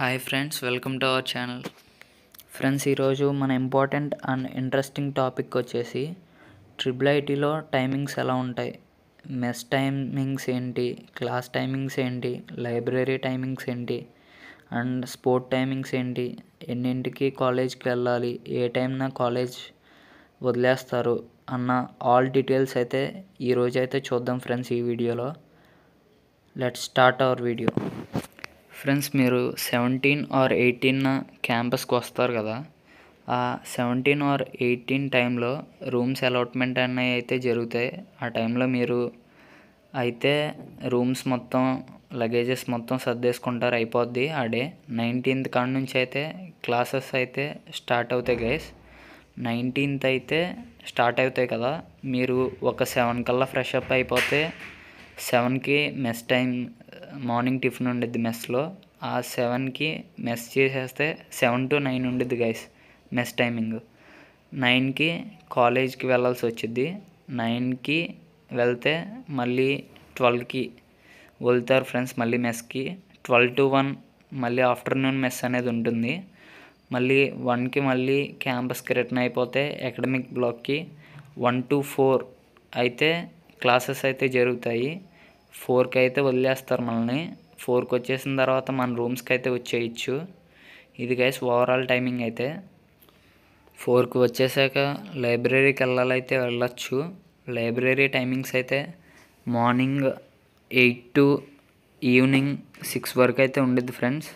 hi friends welcome to our channel friends ఈరోజు మన important and interesting topic వచ్చేసి triple ఐటీలో టైమింగ్స్ ఎలా ఉంటాయి మెస్ టైమింగ్స్ ఏంటి క్లాస్ టైమింగ్స్ ఏంటి లైబ్రరీ టైమింగ్స్ ఏంటి అండ్ స్పోర్ట్ టైమింగ్స్ ఏంటి ఎన్నింటికి కాలేజ్కి వెళ్ళాలి ఏ టైంన కాలేజ్ వదిలేస్తారు అన్న ఆల్ డీటెయిల్స్ అయితే ఈరోజైతే చూద్దాం ఫ్రెండ్స్ ఈ వీడియోలో let start our video friends మీరు సెవెంటీన్ ఆర్ ఎయిటీన్ క్యాంపస్కి వస్తారు కదా ఆ సెవెంటీన్ ఆర్ ఎయిటీన్ టైంలో రూమ్స్ అలాట్మెంట్ అనేవి అయితే జరుగుతాయి ఆ టైంలో మీరు అయితే రూమ్స్ మొత్తం లగేజెస్ మొత్తం సర్దేసుకుంటారు అయిపోద్ది ఆ డే నైన్టీన్త్ కాడ నుంచి అయితే క్లాసెస్ అయితే స్టార్ట్ అవుతాయి గైస్ నైన్టీన్త్ అయితే స్టార్ట్ అవుతాయి కదా మీరు ఒక సెవెన్ కల్లా ఫ్రెష్ అప్ అయిపోతే సెవెన్కి మెస్ టైం మార్నింగ్ టిఫిన్ ఉండిద్ది మెస్లో ఆ సెవెన్కి మెస్ చేసేస్తే సెవెన్ టు నైన్ ఉండిద్ది గైస్ మెస్ టైమింగ్ నైన్కి కాలేజ్కి వెళ్ళాల్సి వచ్చిద్ది నైన్కి వెళ్తే మళ్ళీ ట్వెల్వ్కి వెళ్తారు ఫ్రెండ్స్ మళ్ళీ మెస్కి ట్వెల్వ్ టు వన్ మళ్ళీ ఆఫ్టర్నూన్ మెస్ అనేది ఉంటుంది మళ్ళీ వన్కి మళ్ళీ క్యాంపస్కి రిటర్న్ అయిపోతే అకాడమిక్ బ్లాక్కి వన్ టు ఫోర్ అయితే క్లాసెస్ అయితే జరుగుతాయి ఫోర్కి అయితే వదిలేస్తారు మనల్ని ఫోర్కి వచ్చేసిన తర్వాత మన రూమ్స్కి అయితే వచ్చేయచ్చు ఇది గైస్ ఓవరాల్ టైమింగ్ అయితే ఫోర్కి వచ్చేసాక లైబ్రరీకి వెళ్ళాలైతే వెళ్ళచ్చు లైబ్రరీ టైమింగ్స్ అయితే morning eight to evening six వరకు అయితే ఉండేది ఫ్రెండ్స్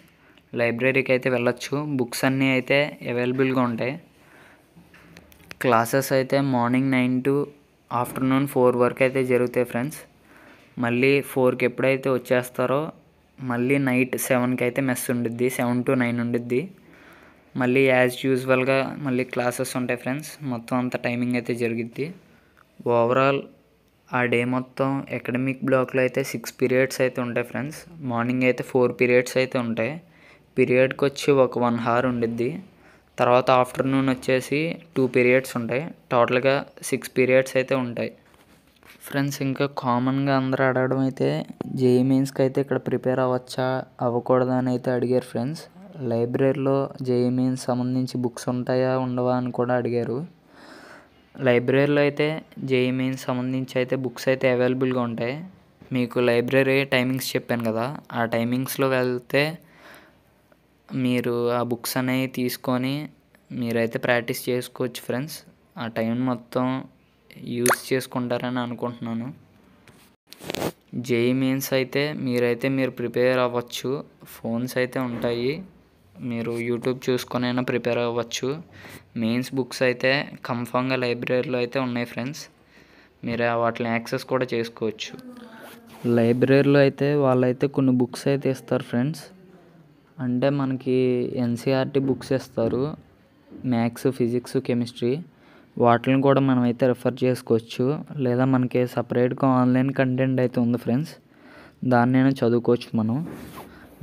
లైబ్రరీకి అయితే వెళ్ళచ్చు బుక్స్ అన్నీ అయితే అవైలబుల్గా ఉంటాయి క్లాసెస్ అయితే morning nine to afternoon four వరకు అయితే జరుగుతాయి ఫ్రెండ్స్ మళ్ళీ ఫోర్కి ఎప్పుడైతే వచ్చేస్తారో మళ్ళీ నైట్ సెవెన్కి అయితే మెస్ ఉండిద్ది సెవెన్ టు నైన్ ఉండిద్ది మళ్ళీ యాజ్ యూజువల్గా మళ్ళీ క్లాసెస్ ఉంటాయి ఫ్రెండ్స్ మొత్తం అంత టైమింగ్ అయితే జరిగిద్ది ఓవరాల్ ఆ డే మొత్తం అకాడమిక్ బ్లాక్లో అయితే సిక్స్ పీరియడ్స్ అయితే ఉంటాయి ఫ్రెండ్స్ మార్నింగ్ అయితే ఫోర్ పీరియడ్స్ అయితే ఉంటాయి పీరియడ్కి వచ్చి ఒక వన్ హార్ ఉండిద్ది తర్వాత ఆఫ్టర్నూన్ వచ్చేసి టూ పీరియడ్స్ ఉంటాయి టోటల్గా సిక్స్ పీరియడ్స్ అయితే ఉంటాయి ఫ్రెండ్స్ ఇంకా కామన్గా అందరూ అడగడం అయితే జేఈ మెయిన్స్కి అయితే ఇక్కడ ప్రిపేర్ అవ్వచ్చా అవ్వకూడదా అని అయితే అడిగారు ఫ్రెండ్స్ లైబ్రరీలో జేఈ మెయిన్స్ సంబంధించి బుక్స్ ఉంటాయా ఉండవా అని కూడా అడిగారు లైబ్రరీలో అయితే జేఈ మెయిన్స్ సంబంధించి అయితే బుక్స్ అయితే అవైలబుల్గా ఉంటాయి మీకు లైబ్రరీ టైమింగ్స్ చెప్పాను కదా ఆ టైమింగ్స్లో వెళ్తే మీరు ఆ బుక్స్ అనేవి తీసుకొని మీరైతే ప్రాక్టీస్ చేసుకోవచ్చు ఫ్రెండ్స్ ఆ టైం మొత్తం యూస్ చేసుకుంటారని అనుకుంటున్నాను జేఈ మెయిన్స్ అయితే మీరైతే మీరు ప్రిపేర్ అవ్వచ్చు ఫోన్స్ అయితే ఉంటాయి మీరు యూట్యూబ్ అయినా ప్రిపేర్ అవ్వచ్చు మెయిన్స్ బుక్స్ అయితే కంఫామ్గా లైబ్రరీలో అయితే ఉన్నాయి ఫ్రెండ్స్ మీరు వాటిని యాక్సెస్ కూడా చేసుకోవచ్చు లైబ్రరీలో అయితే వాళ్ళైతే కొన్ని బుక్స్ అయితే ఇస్తారు ఫ్రెండ్స్ అంటే మనకి ఎన్సిఆర్టీ బుక్స్ e ఇస్తారు మ్యాథ్స్ ఫిజిక్స్ కెమిస్ట్రీ వాటిని కూడా మనమైతే రిఫర్ చేసుకోవచ్చు లేదా మనకి సపరేట్గా ఆన్లైన్ కంటెంట్ అయితే ఉంది ఫ్రెండ్స్ దాన్ని అయినా చదువుకోవచ్చు మనం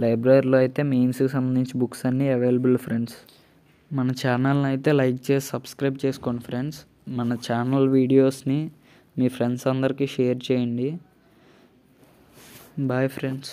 లైబ్రరీలో అయితే మెయిన్స్కి సంబంధించి బుక్స్ అన్నీ అవైలబుల్ ఫ్రెండ్స్ మన ఛానల్ని అయితే లైక్ చేసి సబ్స్క్రైబ్ చేసుకోండి ఫ్రెండ్స్ మన ఛానల్ వీడియోస్ని మీ ఫ్రెండ్స్ అందరికీ షేర్ చేయండి బాయ్ ఫ్రెండ్స్